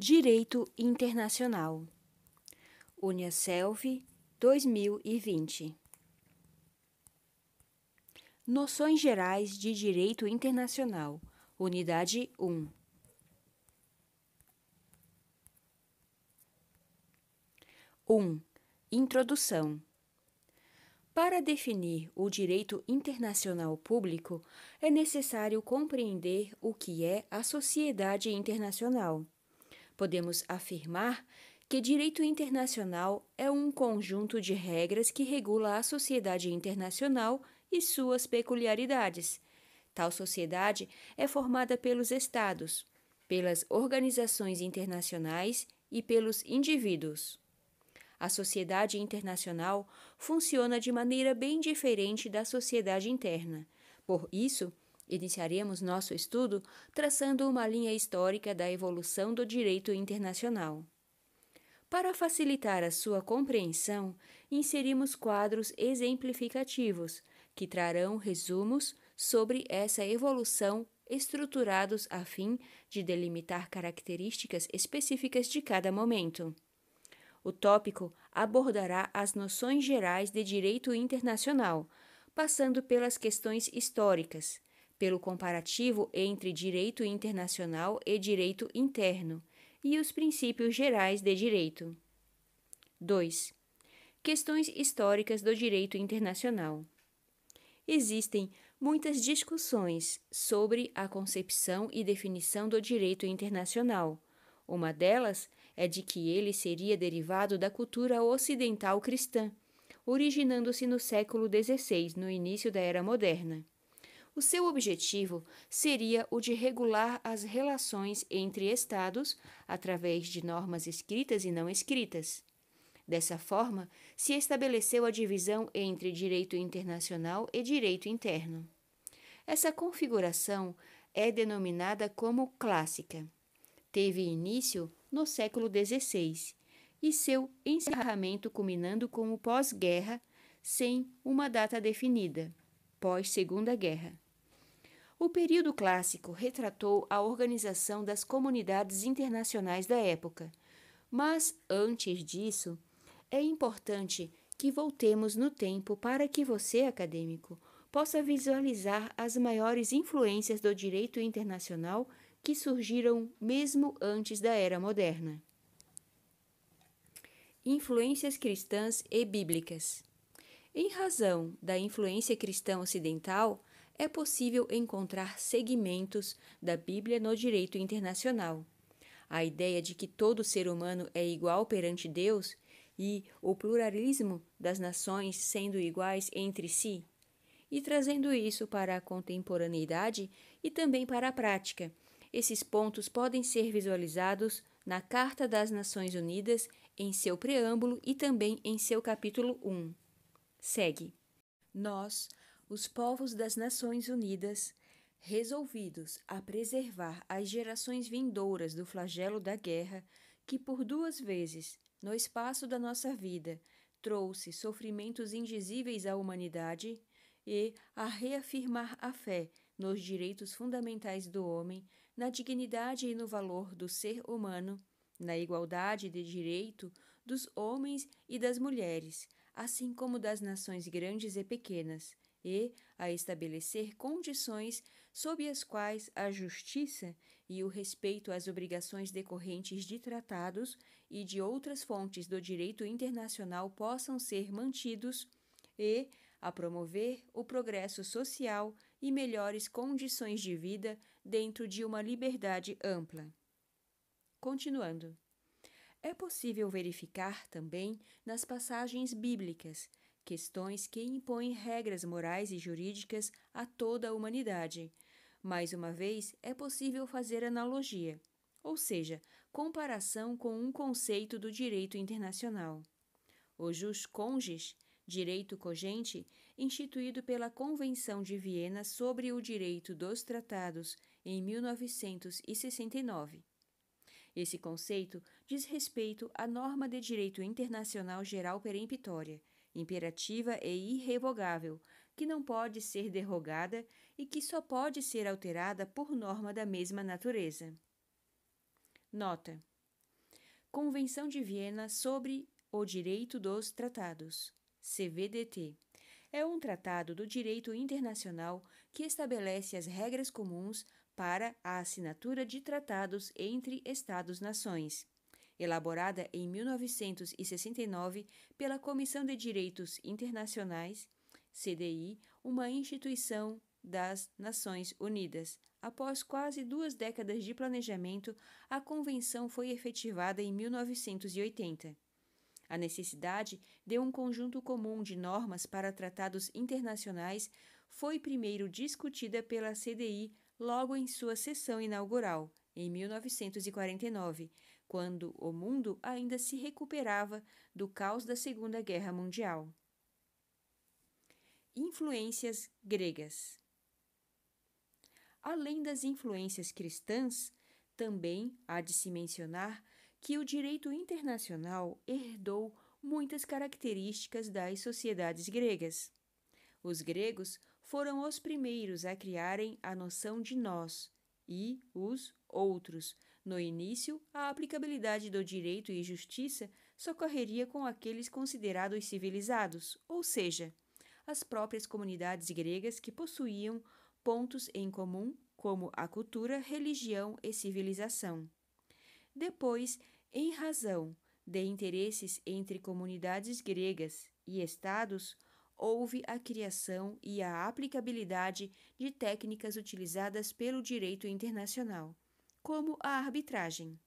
Direito Internacional. Uniaselv 2020. Noções gerais de direito internacional. Unidade 1. Um, introdução. Para definir o direito internacional público, é necessário compreender o que é a sociedade internacional Podemos afirmar que direito internacional é um conjunto de regras que regula a sociedade internacional e suas peculiaridades. Tal sociedade é formada pelos Estados, pelas organizações internacionais e pelos indivíduos. A sociedade internacional funciona de maneira bem diferente da sociedade interna. Por isso, Iniciaremos nosso estudo traçando uma linha histórica da evolução do direito internacional. Para facilitar a sua compreensão, inserimos quadros exemplificativos, que trarão resumos sobre essa evolução estruturados a fim de delimitar características específicas de cada momento. O tópico abordará as noções gerais de direito internacional, passando pelas questões históricas, pelo comparativo entre direito internacional e direito interno e os princípios gerais de direito. 2. Questões históricas do direito internacional. Existem muitas discussões sobre a concepção e definição do direito internacional. Uma delas é de que ele seria derivado da cultura ocidental cristã, originando-se no século XVI, no início da Era Moderna. O seu objetivo seria o de regular as relações entre Estados através de normas escritas e não escritas. Dessa forma, se estabeleceu a divisão entre direito internacional e direito interno. Essa configuração é denominada como clássica. Teve início no século XVI e seu encerramento culminando com o pós-guerra, sem uma data definida, pós-Segunda Guerra. O período clássico retratou a organização das comunidades internacionais da época. Mas, antes disso, é importante que voltemos no tempo para que você, acadêmico, possa visualizar as maiores influências do direito internacional que surgiram mesmo antes da era moderna. Influências cristãs e bíblicas. Em razão da influência cristã ocidental, é possível encontrar segmentos da Bíblia no direito internacional. A ideia de que todo ser humano é igual perante Deus e o pluralismo das nações sendo iguais entre si, e trazendo isso para a contemporaneidade e também para a prática. Esses pontos podem ser visualizados na Carta das Nações Unidas, em seu preâmbulo e também em seu capítulo 1. Segue. Nós, os povos das Nações Unidas, resolvidos a preservar as gerações vindouras do flagelo da guerra, que por duas vezes, no espaço da nossa vida, trouxe sofrimentos indizíveis à humanidade, e a reafirmar a fé nos direitos fundamentais do homem, na dignidade e no valor do ser humano, na igualdade de direito dos homens e das mulheres, assim como das nações grandes e pequenas, e a estabelecer condições sob as quais a justiça e o respeito às obrigações decorrentes de tratados e de outras fontes do direito internacional possam ser mantidos e a promover o progresso social e melhores condições de vida dentro de uma liberdade ampla. Continuando. É possível verificar também nas passagens bíblicas questões que impõem regras morais e jurídicas a toda a humanidade. Mais uma vez, é possível fazer analogia, ou seja, comparação com um conceito do direito internacional. O jus conges, direito cogente, instituído pela Convenção de Viena sobre o Direito dos Tratados em 1969. Esse conceito diz respeito à norma de direito internacional geral peremptória, imperativa e irrevogável, que não pode ser derrogada e que só pode ser alterada por norma da mesma natureza. Nota: Convenção de Viena sobre o Direito dos Tratados, CVDT. É um tratado do direito internacional que estabelece as regras comuns para a assinatura de tratados entre Estados-nações elaborada em 1969 pela Comissão de Direitos Internacionais, CDI, uma instituição das Nações Unidas. Após quase duas décadas de planejamento, a convenção foi efetivada em 1980. A necessidade de um conjunto comum de normas para tratados internacionais foi primeiro discutida pela CDI logo em sua sessão inaugural, em 1949, quando o mundo ainda se recuperava do caos da Segunda Guerra Mundial. Influências gregas Além das influências cristãs, também há de se mencionar que o direito internacional herdou muitas características das sociedades gregas. Os gregos foram os primeiros a criarem a noção de nós e os outros, no início, a aplicabilidade do direito e justiça socorreria com aqueles considerados civilizados, ou seja, as próprias comunidades gregas que possuíam pontos em comum, como a cultura, religião e civilização. Depois, em razão de interesses entre comunidades gregas e estados, houve a criação e a aplicabilidade de técnicas utilizadas pelo direito internacional como a arbitragem.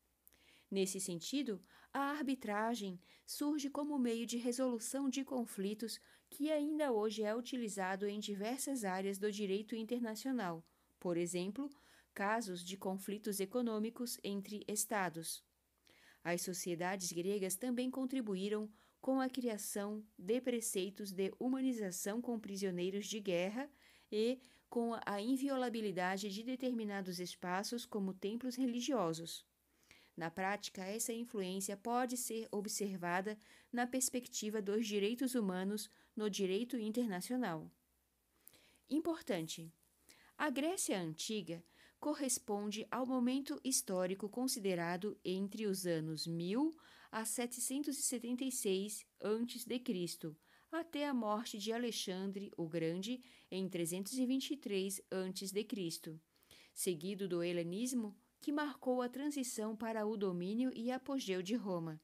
Nesse sentido, a arbitragem surge como meio de resolução de conflitos que ainda hoje é utilizado em diversas áreas do direito internacional, por exemplo, casos de conflitos econômicos entre Estados. As sociedades gregas também contribuíram com a criação de preceitos de humanização com prisioneiros de guerra e com a inviolabilidade de determinados espaços, como templos religiosos. Na prática, essa influência pode ser observada na perspectiva dos direitos humanos no direito internacional. Importante: a Grécia Antiga corresponde ao momento histórico considerado entre os anos 1000 a 776 a.C., até a morte de Alexandre o Grande em 323 a.C., seguido do helenismo, que marcou a transição para o domínio e apogeu de Roma.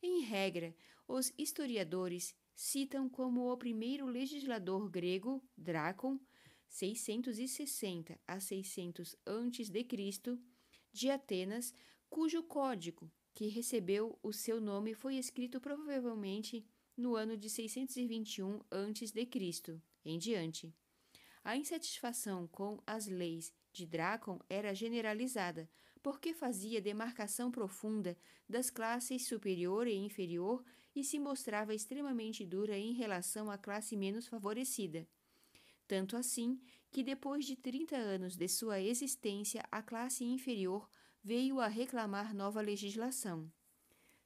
Em regra, os historiadores citam como o primeiro legislador grego, Drácon, 660 a 600 a.C., de Atenas, cujo código, que recebeu o seu nome, foi escrito provavelmente no ano de 621 a.C. em diante. A insatisfação com as leis de Drácon era generalizada, porque fazia demarcação profunda das classes superior e inferior e se mostrava extremamente dura em relação à classe menos favorecida. Tanto assim que, depois de 30 anos de sua existência, a classe inferior veio a reclamar nova legislação.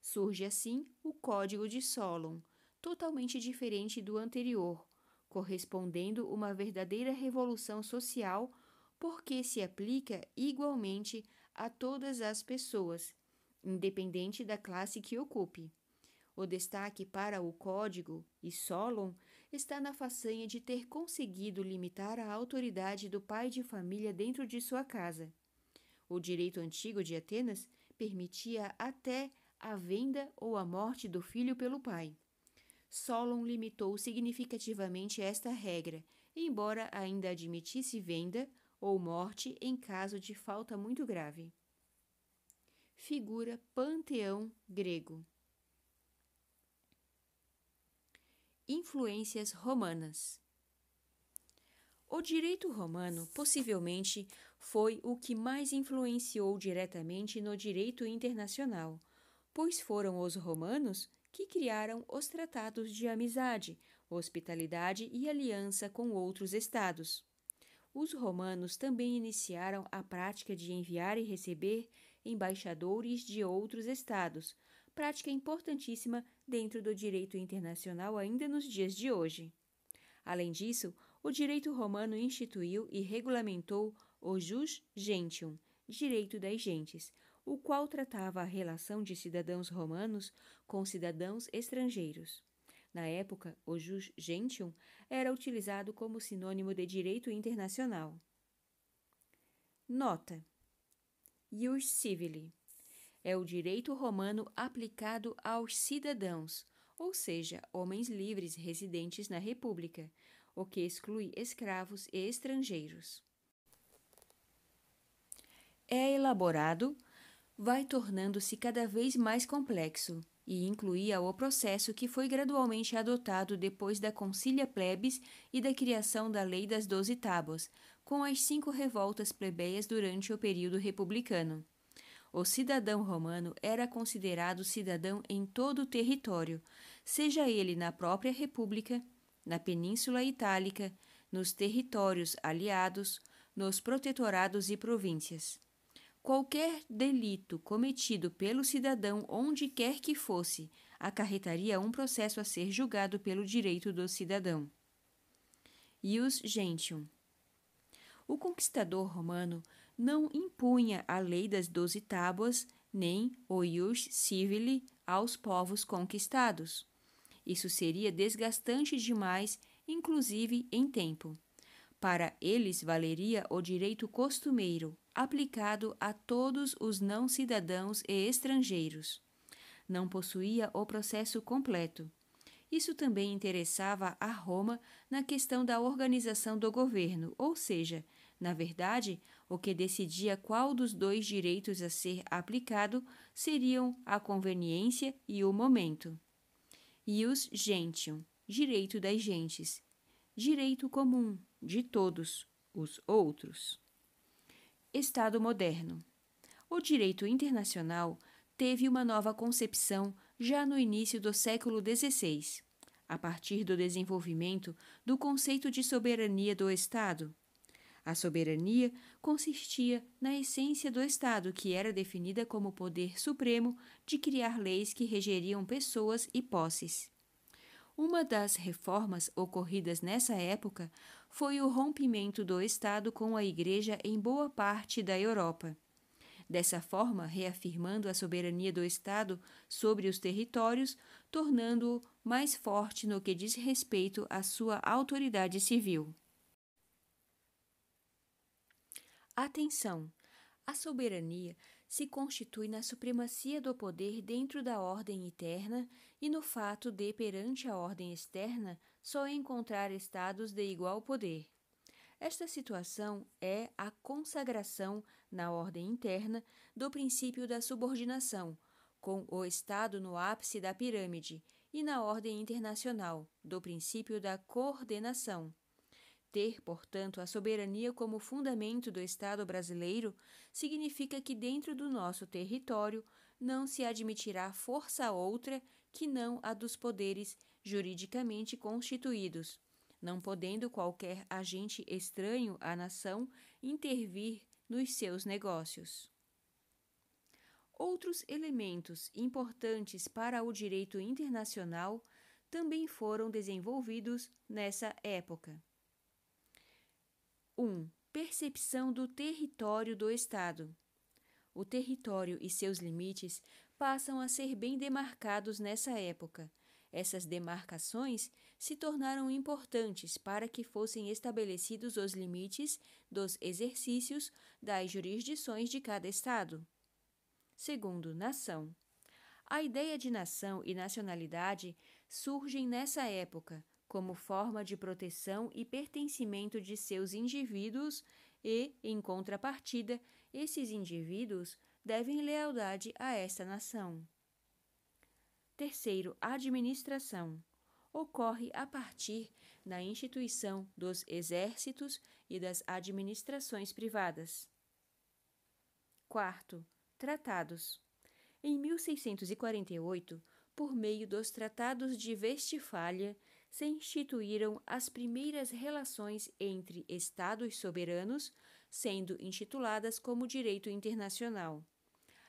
Surge assim o Código de Solon, totalmente diferente do anterior, correspondendo uma verdadeira revolução social, porque se aplica igualmente a todas as pessoas, independente da classe que ocupe. O destaque para o Código e Solon está na façanha de ter conseguido limitar a autoridade do pai de família dentro de sua casa. O direito antigo de Atenas permitia até a venda ou a morte do filho pelo pai. Solon limitou significativamente esta regra, embora ainda admitisse venda ou morte em caso de falta muito grave. Figura Panteão Grego Influências romanas o direito romano possivelmente foi o que mais influenciou diretamente no direito internacional, pois foram os romanos que criaram os tratados de amizade, hospitalidade e aliança com outros estados. Os romanos também iniciaram a prática de enviar e receber embaixadores de outros estados, prática importantíssima dentro do direito internacional ainda nos dias de hoje. Além disso, o direito romano instituiu e regulamentou o jus gentium, direito das gentes, o qual tratava a relação de cidadãos romanos com cidadãos estrangeiros. Na época, o jus gentium era utilizado como sinônimo de direito internacional. Nota: Ius civili é o direito romano aplicado aos cidadãos, ou seja, homens livres residentes na República, o que exclui escravos e estrangeiros. É elaborado vai tornando-se cada vez mais complexo e incluía o processo que foi gradualmente adotado depois da Concilia Plebes e da criação da Lei das Doze Tábuas, com as cinco revoltas plebeias durante o período republicano. O cidadão romano era considerado cidadão em todo o território, seja ele na própria República, na Península Itálica, nos territórios aliados, nos protetorados e províncias. Qualquer delito cometido pelo cidadão onde quer que fosse acarretaria um processo a ser julgado pelo direito do cidadão. Ius Gentium o conquistador romano não impunha a lei das doze tábuas nem o ius civile aos povos conquistados. Isso seria desgastante demais, inclusive em tempo. Para eles valeria o direito costumeiro, aplicado a todos os não cidadãos e estrangeiros. Não possuía o processo completo. Isso também interessava a Roma na questão da organização do governo, ou seja, na verdade, o que decidia qual dos dois direitos a ser aplicado seriam a conveniência e o momento. Ius gentium, direito das gentes, direito comum de todos os outros. Estado moderno. O direito internacional teve uma nova concepção já no início do século XVI, a partir do desenvolvimento do conceito de soberania do Estado. A soberania consistia na essência do Estado, que era definida como o poder supremo de criar leis que regeriam pessoas e posses. Uma das reformas ocorridas nessa época foi o rompimento do Estado com a Igreja em boa parte da Europa. Dessa forma, reafirmando a soberania do Estado sobre os territórios, tornando-o mais forte no que diz respeito à sua autoridade civil. Atenção! A soberania se constitui na supremacia do poder dentro da ordem interna e no fato de, perante a ordem externa, só encontrar estados de igual poder. Esta situação é a consagração, na ordem interna, do princípio da subordinação, com o Estado no ápice da pirâmide, e na ordem internacional, do princípio da coordenação ter, portanto, a soberania como fundamento do Estado brasileiro significa que dentro do nosso território não se admitirá força outra que não a dos poderes juridicamente constituídos, não podendo qualquer agente estranho à nação intervir nos seus negócios. Outros elementos importantes para o direito internacional também foram desenvolvidos nessa época. 1. Percepção do território do Estado. O território e seus limites passam a ser bem demarcados nessa época. Essas demarcações se tornaram importantes para que fossem estabelecidos os limites dos exercícios das jurisdições de cada Estado. Segundo, nação. A ideia de nação e nacionalidade surgem nessa época, como forma de proteção e pertencimento de seus indivíduos, e, em contrapartida, esses indivíduos devem lealdade a esta nação. Terceiro, administração. Ocorre a partir da instituição dos exércitos e das administrações privadas. Quarto, tratados. Em 1648, por meio dos Tratados de Westfália se instituíram as primeiras relações entre Estados soberanos, sendo intituladas como direito internacional.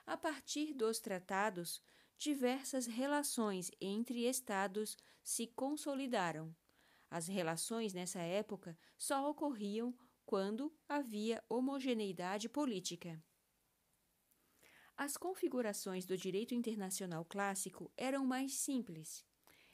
A partir dos tratados, diversas relações entre Estados se consolidaram. As relações nessa época só ocorriam quando havia homogeneidade política. As configurações do direito internacional clássico eram mais simples.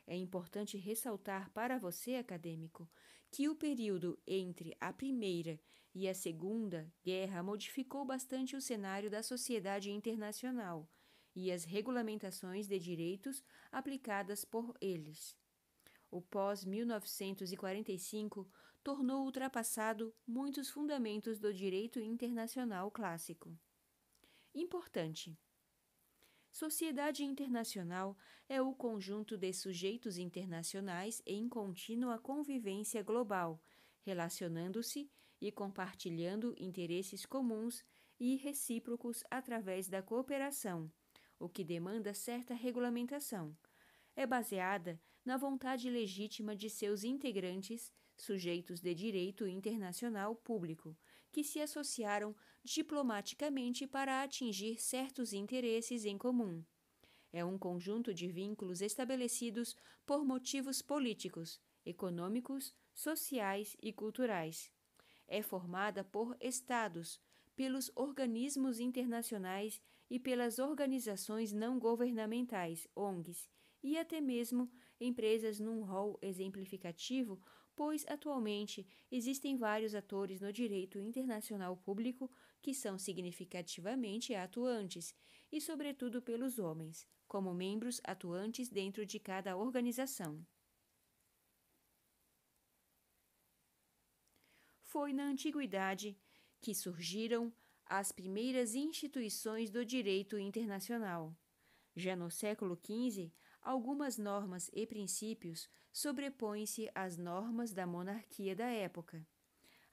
É importante ressaltar para você, acadêmico, que o período entre a Primeira e a Segunda Guerra modificou bastante o cenário da sociedade internacional e as regulamentações de direitos aplicadas por eles. O pós-1945 tornou ultrapassado muitos fundamentos do direito internacional clássico. Importante. Sociedade internacional é o conjunto de sujeitos internacionais em contínua convivência global, relacionando-se e compartilhando interesses comuns e recíprocos através da cooperação, o que demanda certa regulamentação. É baseada na vontade legítima de seus integrantes, sujeitos de direito internacional público que se associaram diplomaticamente para atingir certos interesses em comum. É um conjunto de vínculos estabelecidos por motivos políticos, econômicos, sociais e culturais. É formada por estados, pelos organismos internacionais e pelas organizações não governamentais, ONGs, e até mesmo empresas num rol exemplificativo pois atualmente existem vários atores no direito internacional público que são significativamente atuantes, e sobretudo pelos homens, como membros atuantes dentro de cada organização. Foi na antiguidade que surgiram as primeiras instituições do direito internacional. Já no século XV, algumas normas e princípios sobrepõem-se às normas da monarquia da época.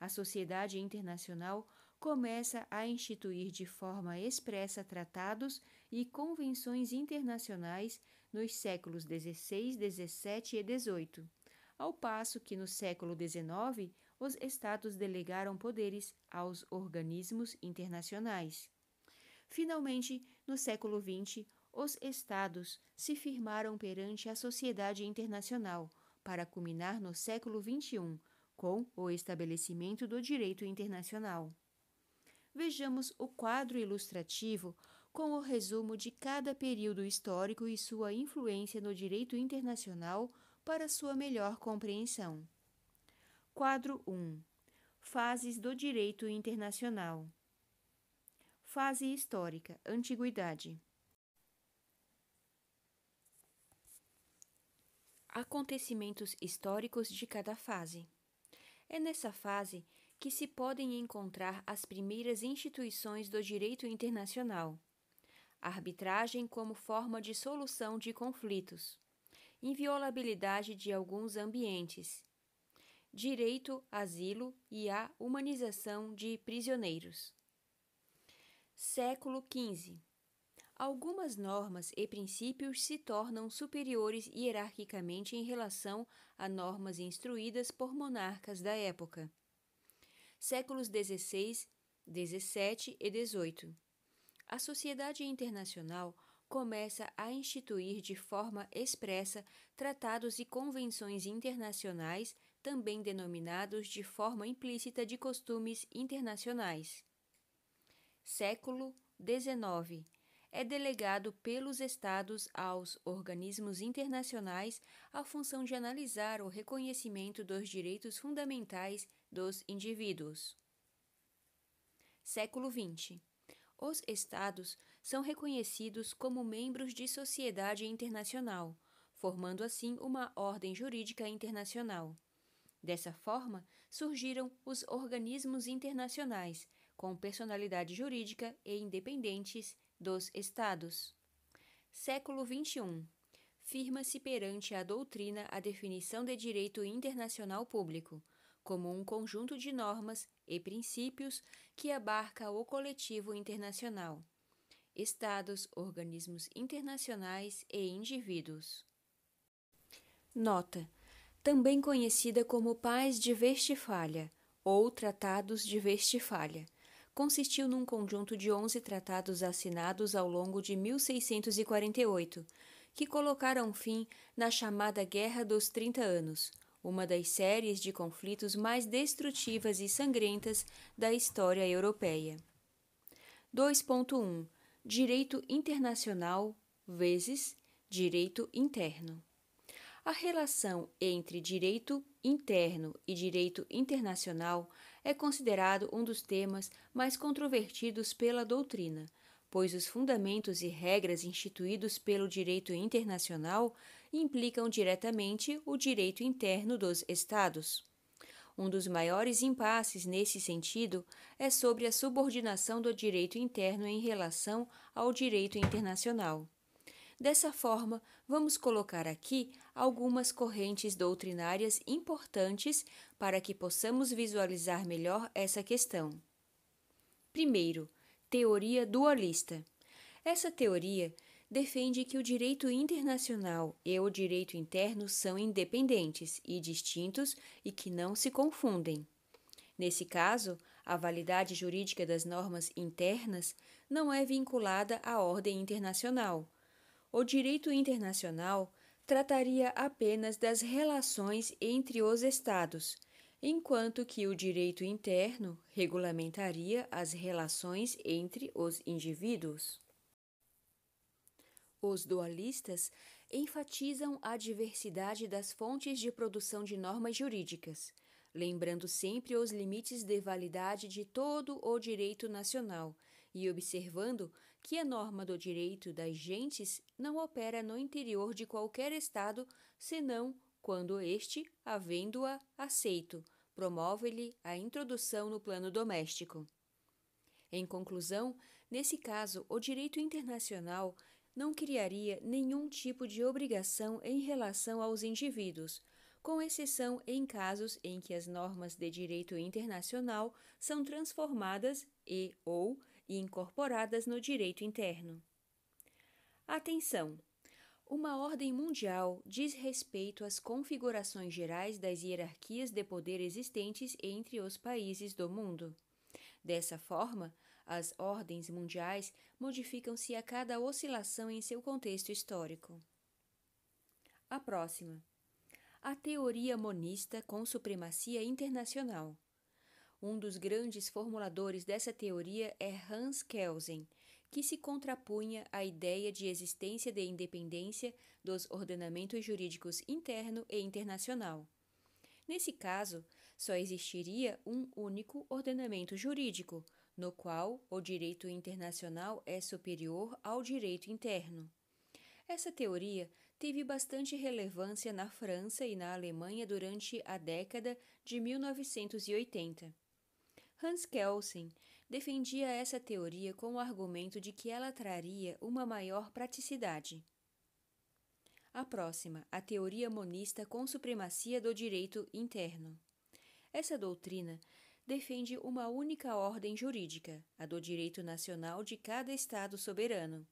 A sociedade internacional começa a instituir de forma expressa tratados e convenções internacionais nos séculos XVI, XVII e XVIII, ao passo que no século XIX os estados delegaram poderes aos organismos internacionais. Finalmente, no século XX, os Estados se firmaram perante a sociedade internacional para culminar no século XXI com o estabelecimento do direito internacional. Vejamos o quadro ilustrativo com o resumo de cada período histórico e sua influência no direito internacional para sua melhor compreensão. Quadro 1 Fases do Direito Internacional Fase Histórica Antiguidade acontecimentos históricos de cada fase. É nessa fase que se podem encontrar as primeiras instituições do direito internacional. Arbitragem como forma de solução de conflitos. Inviolabilidade de alguns ambientes. Direito, asilo e a humanização de prisioneiros. Século XV Algumas normas e princípios se tornam superiores hierarquicamente em relação a normas instruídas por monarcas da época. Séculos XVI, XVII e XVIII. A sociedade internacional começa a instituir de forma expressa tratados e convenções internacionais, também denominados de forma implícita de costumes internacionais. Século XIX é delegado pelos Estados aos organismos internacionais a função de analisar o reconhecimento dos direitos fundamentais dos indivíduos. Século XX os Estados são reconhecidos como membros de sociedade internacional, formando assim uma ordem jurídica internacional. Dessa forma, surgiram os organismos internacionais, com personalidade jurídica e independentes dos Estados. Século XXI. Firma-se perante a doutrina a definição de direito internacional público, como um conjunto de normas e princípios que abarca o coletivo internacional, estados, organismos internacionais e indivíduos. Nota: também conhecida como Paz de Westfália ou Tratados de Westfália consistiu num conjunto de 11 tratados assinados ao longo de 1648, que colocaram fim na chamada Guerra dos Trinta Anos, uma das séries de conflitos mais destrutivas e sangrentas da história europeia. 2.1 Direito Internacional vezes Direito Interno. A relação entre direito interno e direito internacional é considerado um dos temas mais controvertidos pela doutrina, pois os fundamentos e regras instituídos pelo direito internacional implicam diretamente o direito interno dos Estados. Um dos maiores impasses nesse sentido é sobre a subordinação do direito interno em relação ao direito internacional. Dessa forma, vamos colocar aqui algumas correntes doutrinárias importantes para que possamos visualizar melhor essa questão. Primeiro, teoria dualista. Essa teoria defende que o direito internacional e o direito interno são independentes e distintos e que não se confundem. Nesse caso, a validade jurídica das normas internas não é vinculada à ordem internacional, o direito internacional trataria apenas das relações entre os Estados, enquanto que o direito interno regulamentaria as relações entre os indivíduos. Os dualistas enfatizam a diversidade das fontes de produção de normas jurídicas, lembrando sempre os limites de validade de todo o direito nacional e observando que a norma do direito das gentes não opera no interior de qualquer Estado, senão quando este, havendo-a aceito, promove-lhe a introdução no plano doméstico. Em conclusão, nesse caso, o direito internacional não criaria nenhum tipo de obrigação em relação aos indivíduos, com exceção em casos em que as normas de direito internacional são transformadas e ou e incorporadas no direito interno. Atenção! Uma ordem mundial diz respeito às configurações gerais das hierarquias de poder existentes entre os países do mundo. Dessa forma, as ordens mundiais modificam-se a cada oscilação em seu contexto histórico. A próxima. A teoria monista com supremacia internacional. Um dos grandes formuladores dessa teoria é Hans Kelsen, que se contrapunha à ideia de existência de independência dos ordenamentos jurídicos interno e internacional. Nesse caso, só existiria um único ordenamento jurídico, no qual o direito internacional é superior ao direito interno. Essa teoria teve bastante relevância na França e na Alemanha durante a década de 1980. Hans Kelsen defendia essa teoria com o argumento de que ela traria uma maior praticidade. A próxima, a teoria monista com supremacia do direito interno. Essa doutrina defende uma única ordem jurídica, a do direito nacional de cada Estado soberano.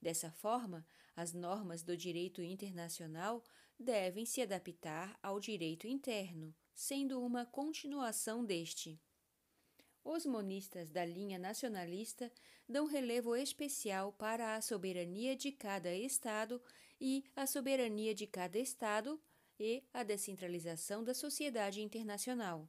Dessa forma, as normas do direito internacional devem se adaptar ao direito interno, sendo uma continuação deste os monistas da linha nacionalista dão relevo especial para a soberania de cada Estado e a soberania de cada Estado e a descentralização da sociedade internacional.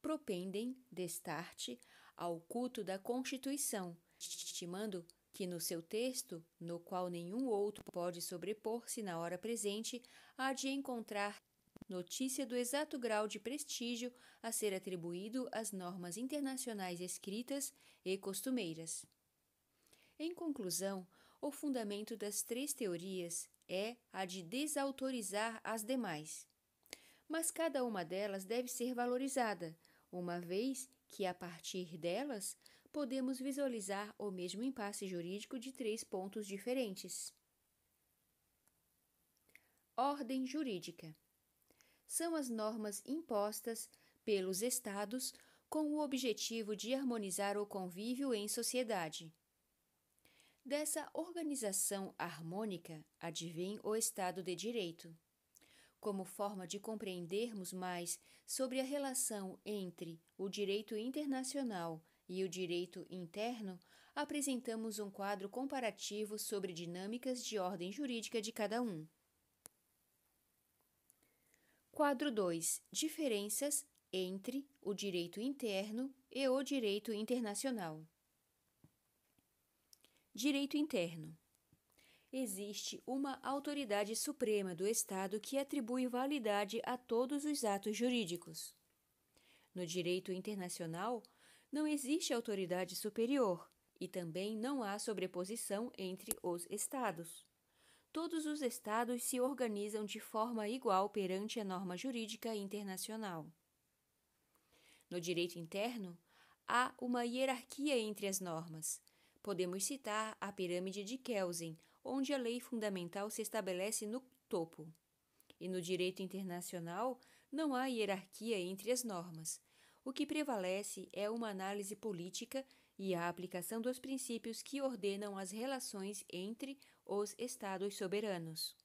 Propendem, destarte, ao culto da Constituição, estimando que no seu texto, no qual nenhum outro pode sobrepor-se na hora presente, há de encontrar notícia do exato grau de prestígio a ser atribuído às normas internacionais escritas e costumeiras. Em conclusão, o fundamento das três teorias é a de desautorizar as demais. Mas cada uma delas deve ser valorizada, uma vez que, a partir delas, podemos visualizar o mesmo impasse jurídico de três pontos diferentes. Ordem jurídica são as normas impostas pelos Estados com o objetivo de harmonizar o convívio em sociedade. Dessa organização harmônica advém o Estado de Direito. Como forma de compreendermos mais sobre a relação entre o direito internacional e o direito interno, apresentamos um quadro comparativo sobre dinâmicas de ordem jurídica de cada um. Quadro 2: Diferenças entre o direito interno e o direito internacional. Direito interno. Existe uma autoridade suprema do Estado que atribui validade a todos os atos jurídicos. No direito internacional, não existe autoridade superior e também não há sobreposição entre os Estados todos os Estados se organizam de forma igual perante a norma jurídica internacional. No direito interno, há uma hierarquia entre as normas. Podemos citar a pirâmide de Kelsen, onde a lei fundamental se estabelece no topo. E no direito internacional, não há hierarquia entre as normas. O que prevalece é uma análise política e a aplicação dos princípios que ordenam as relações entre os Estados soberanos.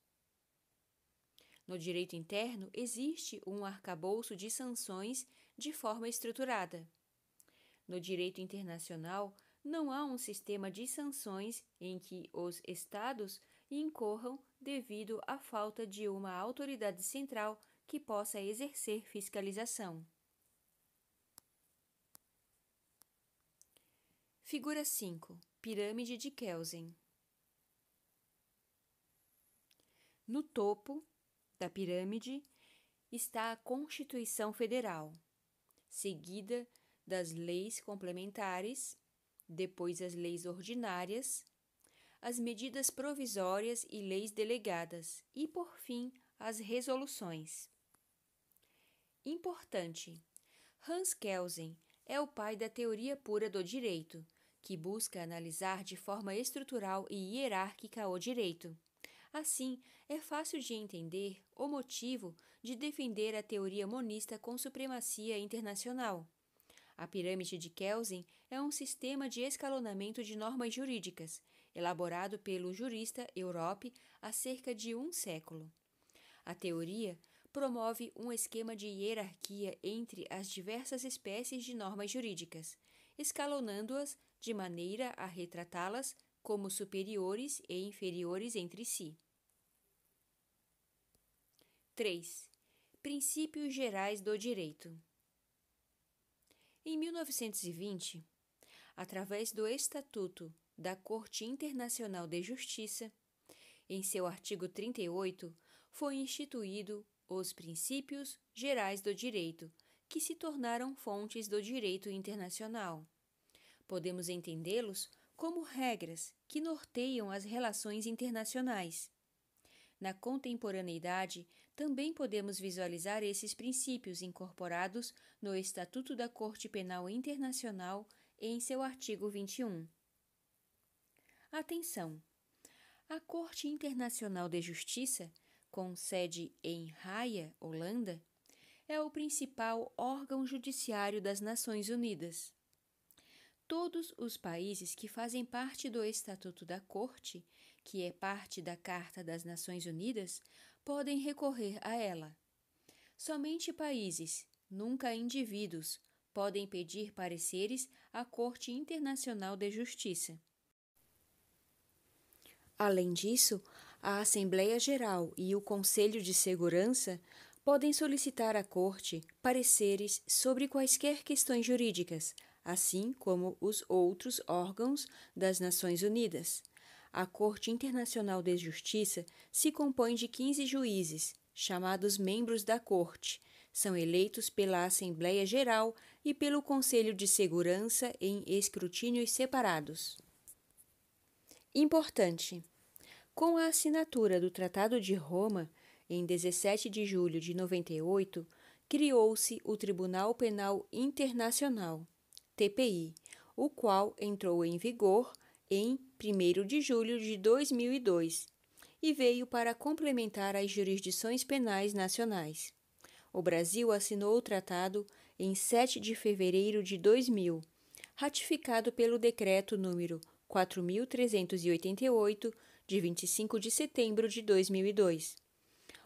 No direito interno, existe um arcabouço de sanções de forma estruturada. No direito internacional, não há um sistema de sanções em que os Estados incorram devido à falta de uma autoridade central que possa exercer fiscalização. Figura 5 Pirâmide de Kelsen No topo da pirâmide está a Constituição Federal, seguida das leis complementares, depois as leis ordinárias, as medidas provisórias e leis delegadas e, por fim, as resoluções. Importante: Hans Kelsen é o pai da teoria pura do direito que busca analisar de forma estrutural e hierárquica o direito. Assim, é fácil de entender o motivo de defender a teoria monista com supremacia internacional. A pirâmide de Kelsen é um sistema de escalonamento de normas jurídicas, elaborado pelo jurista Europe há cerca de um século. A teoria promove um esquema de hierarquia entre as diversas espécies de normas jurídicas, escalonando-as de maneira a retratá-las como superiores e inferiores entre si. 3. Princípios gerais do direito. Em 1920, através do Estatuto da Corte Internacional de Justiça, em seu artigo 38, foi instituído os princípios gerais do direito, que se tornaram fontes do direito internacional. Podemos entendê-los como regras que norteiam as relações internacionais. Na contemporaneidade, também podemos visualizar esses princípios incorporados no Estatuto da Corte Penal Internacional em seu artigo 21. Atenção! A Corte Internacional de Justiça, com sede em Haia, Holanda, é o principal órgão judiciário das Nações Unidas. Todos os países que fazem parte do Estatuto da Corte, que é parte da Carta das Nações Unidas, podem recorrer a ela. Somente países, nunca indivíduos, podem pedir pareceres à Corte Internacional de Justiça. Além disso, a Assembleia Geral e o Conselho de Segurança podem solicitar à Corte pareceres sobre quaisquer questões jurídicas assim como os outros órgãos das Nações Unidas. A Corte Internacional de Justiça se compõe de 15 juízes, chamados membros da Corte. São eleitos pela Assembleia Geral e pelo Conselho de Segurança em escrutínios separados. Importante: com a assinatura do Tratado de Roma, em 17 de julho de 98, criou-se o Tribunal Penal Internacional. TPI, o qual entrou em vigor em 1 de julho de 2002 e veio para complementar as jurisdições penais nacionais. O Brasil assinou o tratado em 7 de fevereiro de 2000, ratificado pelo decreto número 4388 de 25 de setembro de 2002.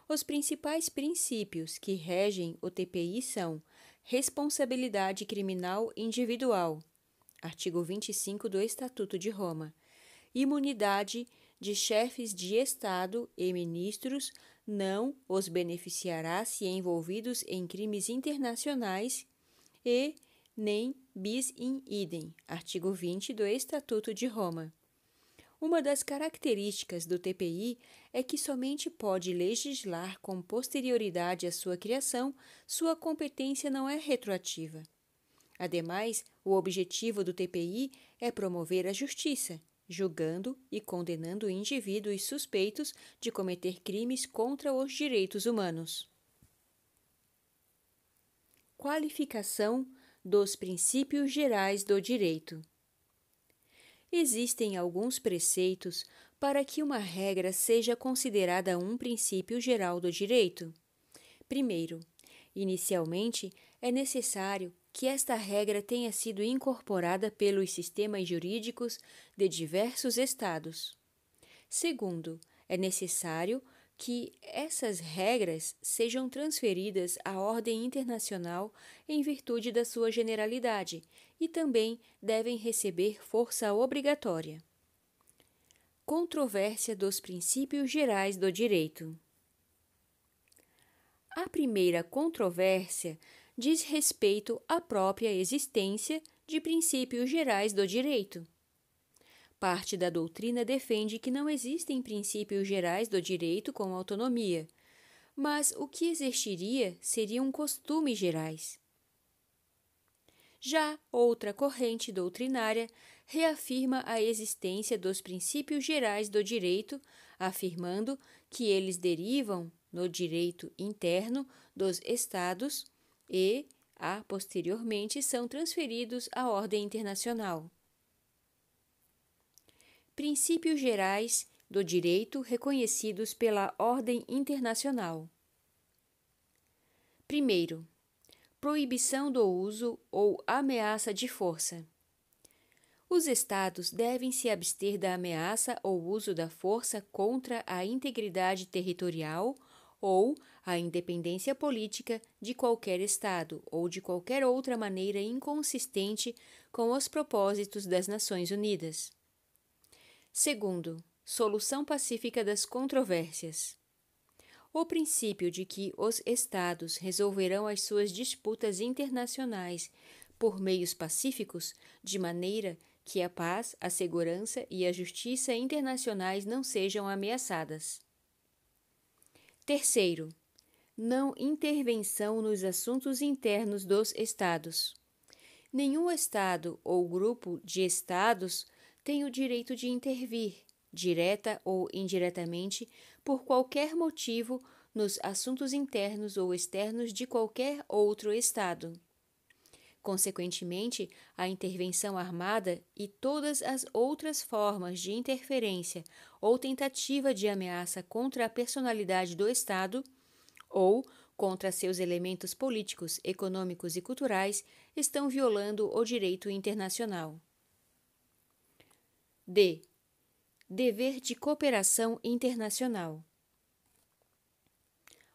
Os principais princípios que regem o TPI são responsabilidade criminal individual, artigo 25 do Estatuto de Roma, imunidade de chefes de Estado e ministros não os beneficiará se envolvidos em crimes internacionais e nem bis in idem, artigo 20 do Estatuto de Roma. Uma das características do TPI é que somente pode legislar com posterioridade à sua criação, sua competência não é retroativa. Ademais, o objetivo do TPI é promover a justiça, julgando e condenando indivíduos suspeitos de cometer crimes contra os direitos humanos. Qualificação dos princípios gerais do direito existem alguns preceitos para que uma regra seja considerada um princípio geral do direito. Primeiro, inicialmente é necessário que esta regra tenha sido incorporada pelos sistemas jurídicos de diversos estados. Segundo, é necessário que essas regras sejam transferidas à ordem internacional em virtude da sua generalidade e também devem receber força obrigatória. Controvérsia dos princípios gerais do direito. A primeira controvérsia diz respeito à própria existência de princípios gerais do direito. Parte da doutrina defende que não existem princípios gerais do direito com autonomia, mas o que existiria seriam costumes gerais. Já outra corrente doutrinária reafirma a existência dos princípios gerais do direito, afirmando que eles derivam, no direito interno, dos Estados e, a posteriormente, são transferidos à ordem internacional princípios gerais do direito reconhecidos pela ordem internacional. Primeiro, proibição do uso ou ameaça de força. Os Estados devem se abster da ameaça ou uso da força contra a integridade territorial ou a independência política de qualquer Estado ou de qualquer outra maneira inconsistente com os propósitos das Nações Unidas. Segundo, solução pacífica das controvérsias. O princípio de que os Estados resolverão as suas disputas internacionais por meios pacíficos, de maneira que a paz, a segurança e a justiça internacionais não sejam ameaçadas. Terceiro, não intervenção nos assuntos internos dos Estados. Nenhum Estado ou grupo de Estados tem o direito de intervir, direta ou indiretamente, por qualquer motivo, nos assuntos internos ou externos de qualquer outro Estado. Consequentemente, a intervenção armada e todas as outras formas de interferência ou tentativa de ameaça contra a personalidade do Estado, ou contra seus elementos políticos, econômicos e culturais, estão violando o direito internacional. D. Dever de cooperação internacional.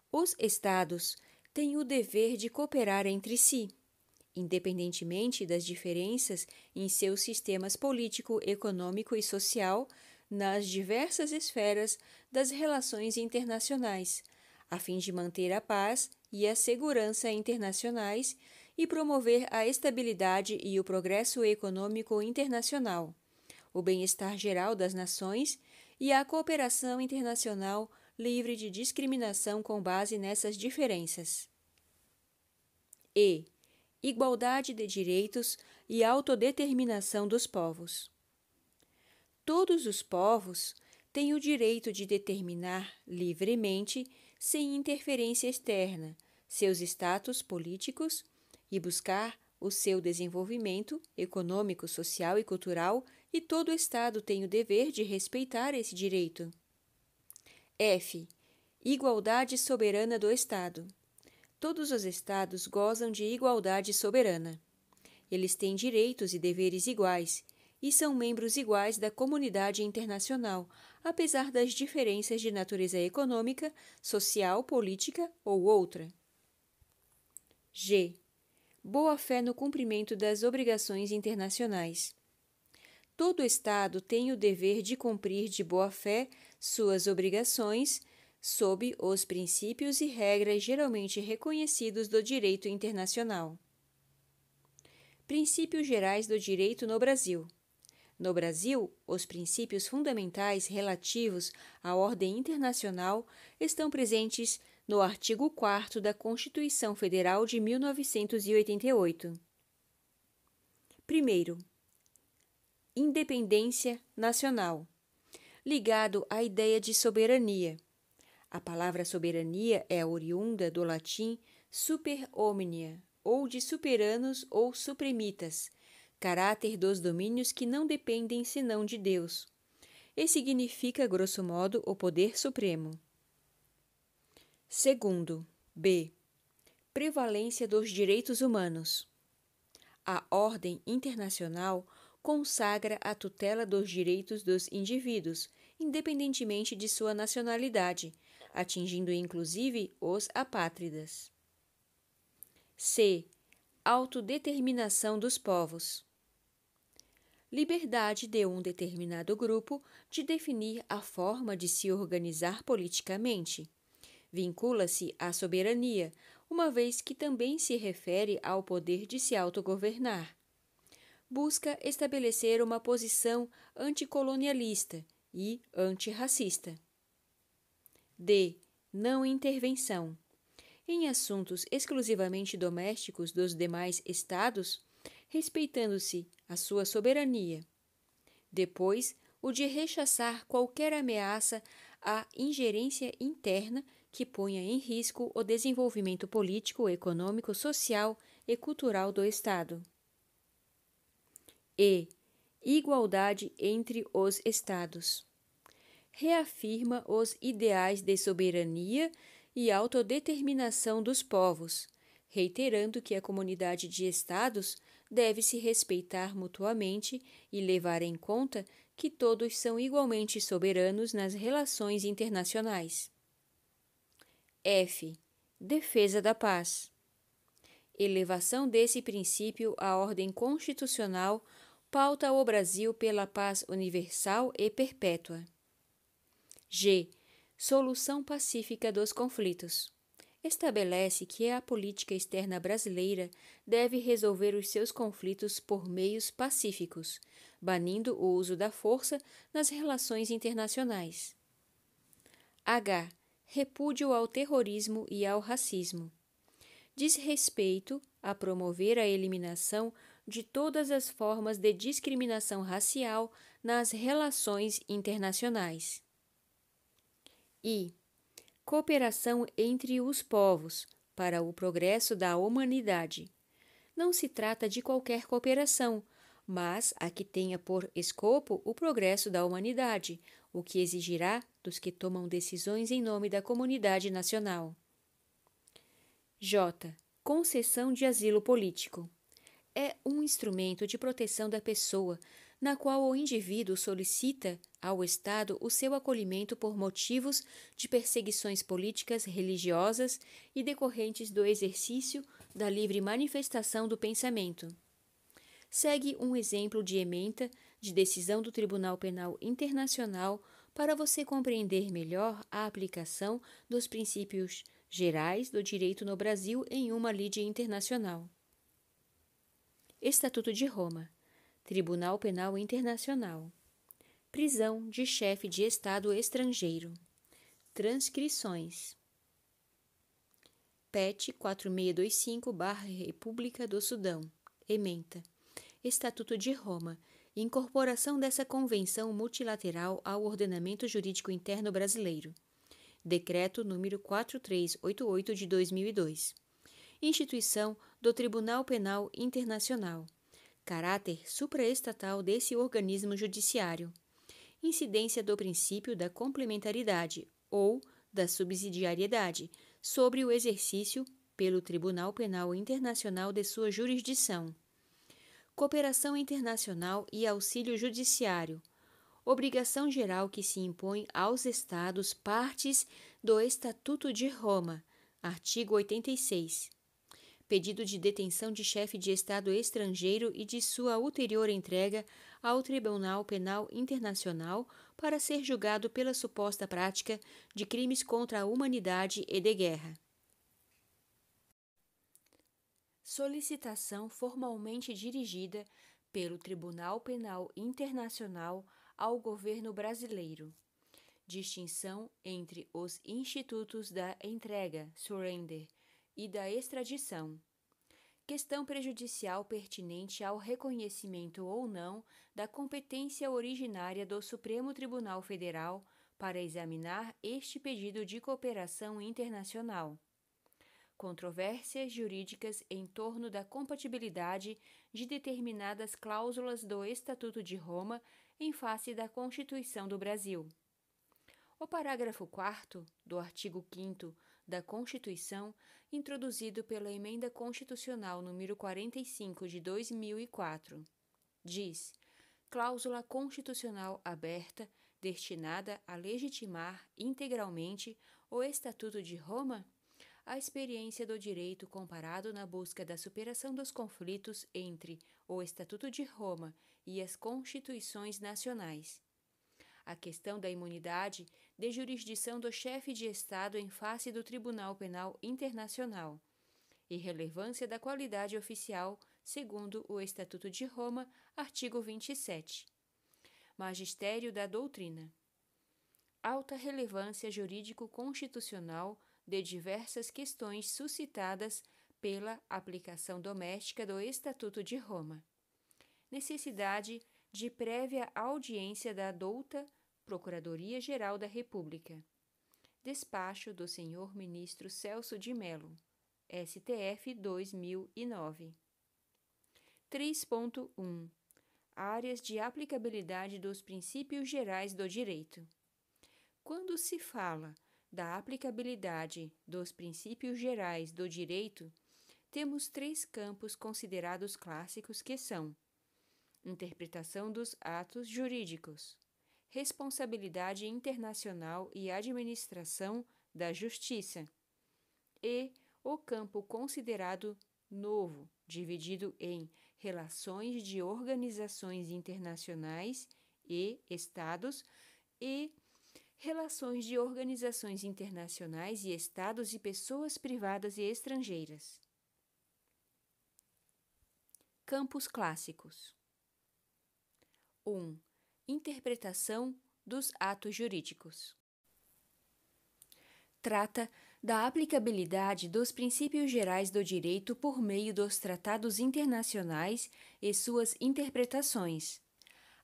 Os Estados têm o dever de cooperar entre si, independentemente das diferenças em seus sistemas político, econômico e social, nas diversas esferas das relações internacionais, a fim de manter a paz e a segurança internacionais e promover a estabilidade e o progresso econômico internacional o bem-estar geral das nações e a cooperação internacional livre de discriminação com base nessas diferenças. E. Igualdade de direitos e autodeterminação dos povos. Todos os povos têm o direito de determinar livremente, sem interferência externa, seus status políticos e buscar o seu desenvolvimento econômico, social e cultural e todo Estado tem o dever de respeitar esse direito. F. Igualdade soberana do Estado. Todos os Estados gozam de igualdade soberana. Eles têm direitos e deveres iguais e são membros iguais da comunidade internacional, apesar das diferenças de natureza econômica, social, política ou outra. G. Boa fé no cumprimento das obrigações internacionais todo Estado tem o dever de cumprir de boa-fé suas obrigações sob os princípios e regras geralmente reconhecidos do direito internacional. Princípios gerais do direito no Brasil. No Brasil, os princípios fundamentais relativos à ordem internacional estão presentes no artigo 4 da Constituição Federal de 1988. Primeiro, independência nacional, ligado à ideia de soberania. A palavra soberania é oriunda do latim super omnia, ou de superanos ou supremitas, caráter dos domínios que não dependem senão de Deus. E significa, grosso modo, o poder supremo. Segundo, B. Prevalência dos direitos humanos. A ordem internacional consagra a tutela dos direitos dos indivíduos, independentemente de sua nacionalidade, atingindo inclusive os apátridas. C. Autodeterminação dos povos. Liberdade de um determinado grupo de definir a forma de se organizar politicamente. Vincula-se à soberania, uma vez que também se refere ao poder de se autogovernar busca estabelecer uma posição anticolonialista e antirracista. D. Não intervenção. Em assuntos exclusivamente domésticos dos demais Estados, respeitando-se a sua soberania. Depois, o de rechaçar qualquer ameaça à ingerência interna que ponha em risco o desenvolvimento político, econômico, social e cultural do Estado e igualdade entre os Estados. Reafirma os ideais de soberania e autodeterminação dos povos, reiterando que a comunidade de Estados deve se respeitar mutuamente e levar em conta que todos são igualmente soberanos nas relações internacionais. F. Defesa da paz. Elevação desse princípio à ordem constitucional pauta o Brasil pela paz universal e perpétua. G. Solução pacífica dos conflitos. Estabelece que a política externa brasileira deve resolver os seus conflitos por meios pacíficos, banindo o uso da força nas relações internacionais. H. Repúdio ao terrorismo e ao racismo. Diz respeito a promover a eliminação de todas as formas de discriminação racial nas relações internacionais. I. Cooperação entre os povos para o progresso da humanidade. Não se trata de qualquer cooperação, mas a que tenha por escopo o progresso da humanidade, o que exigirá dos que tomam decisões em nome da comunidade nacional. J. Concessão de asilo político é um instrumento de proteção da pessoa, na qual o indivíduo solicita ao Estado o seu acolhimento por motivos de perseguições políticas, religiosas e decorrentes do exercício da livre manifestação do pensamento. Segue um exemplo de ementa de decisão do Tribunal Penal Internacional para você compreender melhor a aplicação dos princípios gerais do direito no Brasil em uma lide internacional. Estatuto de Roma, Tribunal Penal Internacional, prisão de chefe de Estado estrangeiro, transcrições. PET 4625-República do Sudão, ementa. Estatuto de Roma, incorporação dessa convenção multilateral ao ordenamento jurídico interno brasileiro. Decreto número 4388 de 2002 instituição do Tribunal Penal Internacional, caráter supraestatal desse organismo judiciário, incidência do princípio da complementaridade ou da subsidiariedade sobre o exercício pelo Tribunal Penal Internacional de sua jurisdição, cooperação internacional e auxílio judiciário obrigação geral que se impõe aos Estados partes do Estatuto de Roma, artigo 86, pedido de detenção de chefe de Estado estrangeiro e de sua ulterior entrega ao Tribunal Penal Internacional para ser julgado pela suposta prática de crimes contra a humanidade e de guerra. Solicitação formalmente dirigida pelo Tribunal Penal Internacional ao governo brasileiro. Distinção entre os institutos da entrega, surrender, e da extradição. Questão prejudicial pertinente ao reconhecimento ou não da competência originária do Supremo Tribunal Federal para examinar este pedido de cooperação internacional. Controvérsias jurídicas em torno da compatibilidade de determinadas cláusulas do Estatuto de Roma em face da Constituição do Brasil. O parágrafo 4 do artigo 5 da Constituição, introduzido pela Emenda Constitucional número 45 de 2004. Diz: cláusula constitucional aberta destinada a legitimar integralmente o Estatuto de Roma? A experiência do direito comparado na busca da superação dos conflitos entre o Estatuto de Roma e as constituições nacionais. A questão da imunidade de jurisdição do chefe de Estado em face do Tribunal Penal Internacional e relevância da qualidade oficial, segundo o Estatuto de Roma, artigo 27. Magistério da Doutrina. Alta relevância jurídico-constitucional de diversas questões suscitadas pela aplicação doméstica do Estatuto de Roma. Necessidade de prévia audiência da douta Procuradoria-Geral da República. Despacho do senhor ministro Celso de Mello, STF 2009. 3.1 Áreas de aplicabilidade dos princípios gerais do direito. Quando se fala da aplicabilidade dos princípios gerais do direito, temos três campos considerados clássicos que são: interpretação dos atos jurídicos, responsabilidade internacional e administração da justiça, e o campo considerado novo, dividido em relações de organizações internacionais e estados e relações de organizações internacionais e estados e pessoas privadas e estrangeiras. Campos clássicos. 1. Um, interpretação dos atos jurídicos. Trata da aplicabilidade dos princípios gerais do direito por meio dos tratados internacionais e suas interpretações.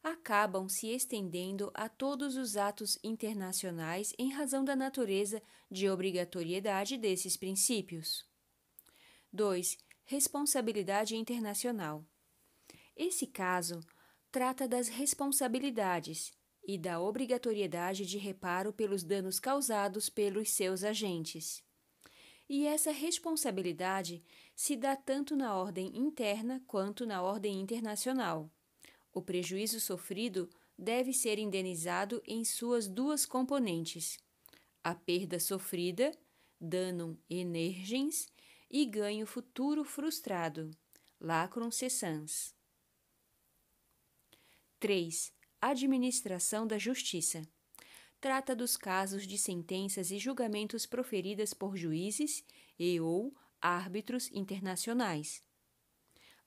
Acabam se estendendo a todos os atos internacionais em razão da natureza de obrigatoriedade desses princípios. 2. Responsabilidade internacional. Esse caso trata das responsabilidades e da obrigatoriedade de reparo pelos danos causados pelos seus agentes. E essa responsabilidade se dá tanto na ordem interna quanto na ordem internacional. O prejuízo sofrido deve ser indenizado em suas duas componentes: a perda sofrida, danum energens, e ganho futuro frustrado, lacrum cessans. 3. Administração da Justiça. Trata dos casos de sentenças e julgamentos proferidas por juízes e ou árbitros internacionais.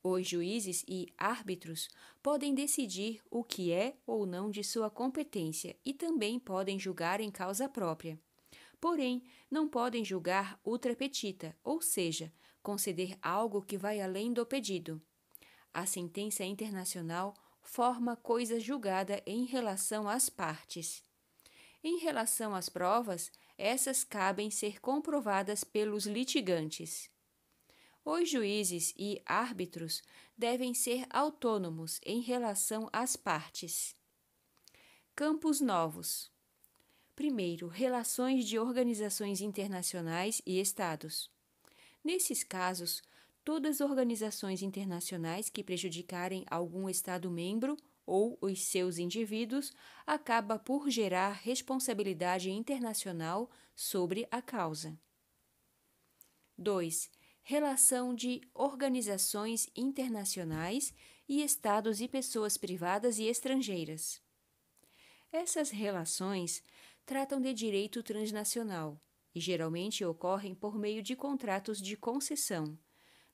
Os juízes e árbitros podem decidir o que é ou não de sua competência e também podem julgar em causa própria. Porém, não podem julgar ultra petita, ou seja, conceder algo que vai além do pedido. A sentença internacional forma coisa julgada em relação às partes. Em relação às provas, essas cabem ser comprovadas pelos litigantes. Os juízes e árbitros devem ser autônomos em relação às partes. Campos novos. Primeiro, relações de organizações internacionais e estados. Nesses casos, todas as organizações internacionais que prejudicarem algum Estado-membro ou os seus indivíduos acaba por gerar responsabilidade internacional sobre a causa. 2. Relação de organizações internacionais e estados e pessoas privadas e estrangeiras. Essas relações tratam de direito transnacional e geralmente ocorrem por meio de contratos de concessão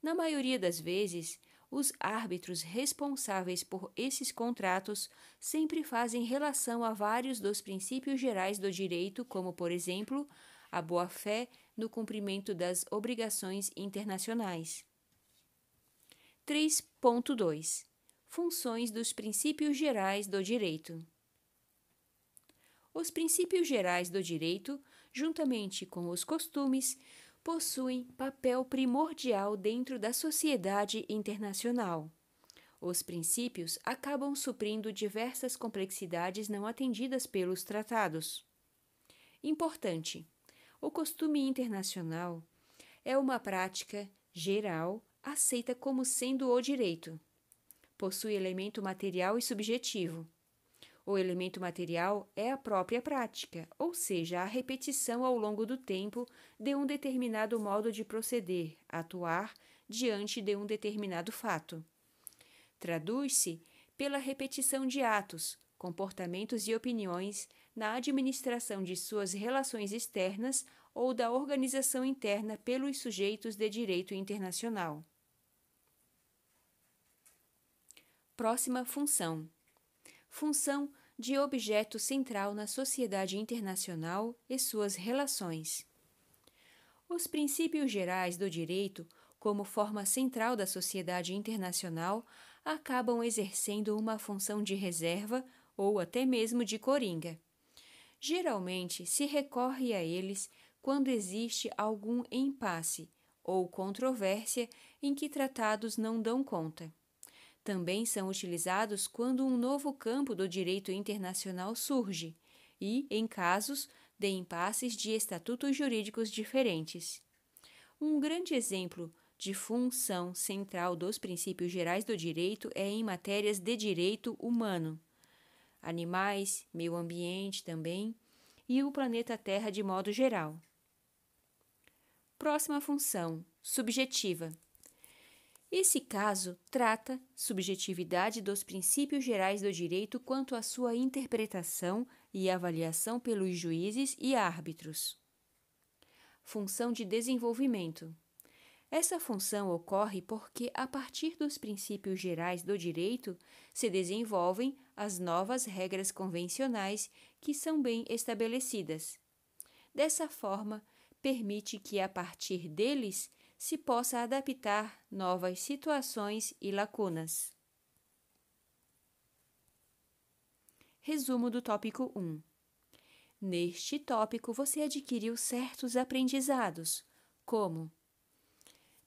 na maioria das vezes, os árbitros responsáveis por esses contratos sempre fazem relação a vários dos princípios gerais do direito, como, por exemplo, a boa-fé no cumprimento das obrigações internacionais. 3.2 Funções dos princípios gerais do direito. Os princípios gerais do direito, juntamente com os costumes, possuem papel primordial dentro da sociedade internacional. Os princípios acabam suprindo diversas complexidades não atendidas pelos tratados. Importante: o costume internacional é uma prática geral aceita como sendo o direito. Possui elemento material e subjetivo o elemento material é a própria prática, ou seja, a repetição ao longo do tempo de um determinado modo de proceder, atuar diante de um determinado fato. Traduz-se pela repetição de atos, comportamentos e opiniões na administração de suas relações externas ou da organização interna pelos sujeitos de direito internacional. Próxima função função de objeto central na sociedade internacional e suas relações. Os princípios gerais do direito, como forma central da sociedade internacional, acabam exercendo uma função de reserva ou até mesmo de coringa. Geralmente se recorre a eles quando existe algum impasse ou controvérsia em que tratados não dão conta também são utilizados quando um novo campo do direito internacional surge e, em casos de impasses de estatutos jurídicos diferentes. Um grande exemplo de função central dos princípios gerais do direito é em matérias de direito humano, animais, meio ambiente também e o planeta Terra de modo geral. Próxima função subjetiva. Esse caso trata subjetividade dos princípios gerais do direito quanto à sua interpretação e avaliação pelos juízes e árbitros. Função de desenvolvimento. Essa função ocorre porque, a partir dos princípios gerais do direito, se desenvolvem as novas regras convencionais que são bem estabelecidas. Dessa forma, permite que, a partir deles, se possa adaptar novas situações e lacunas. Resumo do tópico 1. Neste tópico você adquiriu certos aprendizados, como: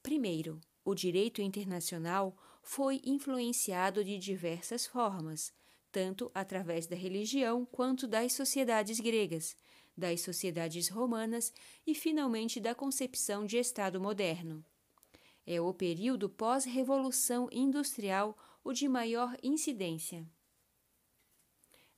primeiro, o direito internacional foi influenciado de diversas formas, tanto através da religião quanto das sociedades gregas, das sociedades romanas e, finalmente, da concepção de Estado moderno. É o período pós-revolução industrial o de maior incidência.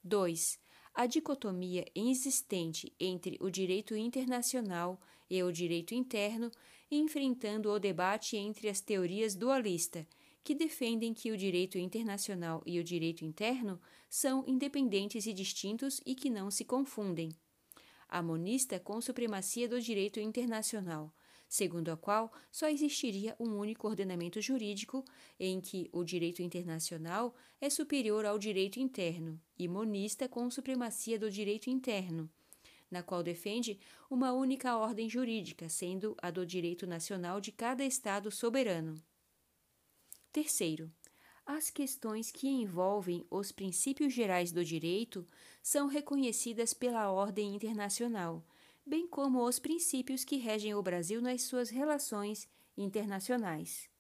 2. A dicotomia existente entre o direito internacional e o direito interno, enfrentando o debate entre as teorias dualista, que defendem que o direito internacional e o direito interno são independentes e distintos e que não se confundem amonista é com supremacia do direito internacional, segundo a qual só existiria um único ordenamento jurídico em que o direito internacional é superior ao direito interno, e monista com supremacia do direito interno, na qual defende uma única ordem jurídica, sendo a do direito nacional de cada Estado soberano. Terceiro, as questões que envolvem os princípios gerais do direito são reconhecidas pela ordem internacional, bem como os princípios que regem o Brasil nas suas relações internacionais.